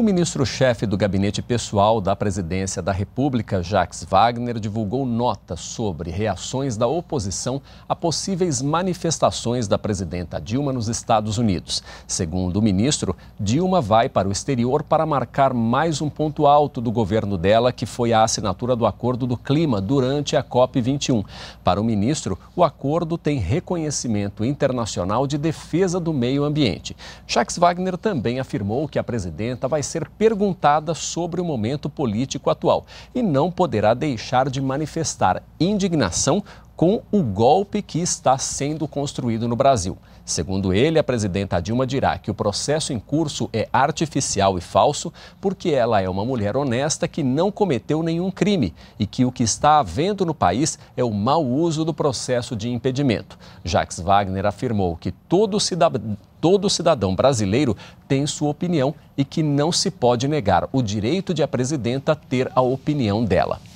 O ministro-chefe do Gabinete Pessoal da Presidência da República, Jacques Wagner, divulgou nota sobre reações da oposição a possíveis manifestações da presidenta Dilma nos Estados Unidos. Segundo o ministro, Dilma vai para o exterior para marcar mais um ponto alto do governo dela, que foi a assinatura do Acordo do Clima durante a COP21. Para o ministro, o acordo tem reconhecimento internacional de defesa do meio ambiente. Jacques Wagner também afirmou que a presidenta vai ser perguntada sobre o momento político atual e não poderá deixar de manifestar indignação com o golpe que está sendo construído no Brasil. Segundo ele, a presidenta Dilma dirá que o processo em curso é artificial e falso porque ela é uma mulher honesta que não cometeu nenhum crime e que o que está havendo no país é o mau uso do processo de impedimento. Jacques Wagner afirmou que todo cidadão, todo cidadão brasileiro tem sua opinião e que não se pode negar o direito de a presidenta ter a opinião dela.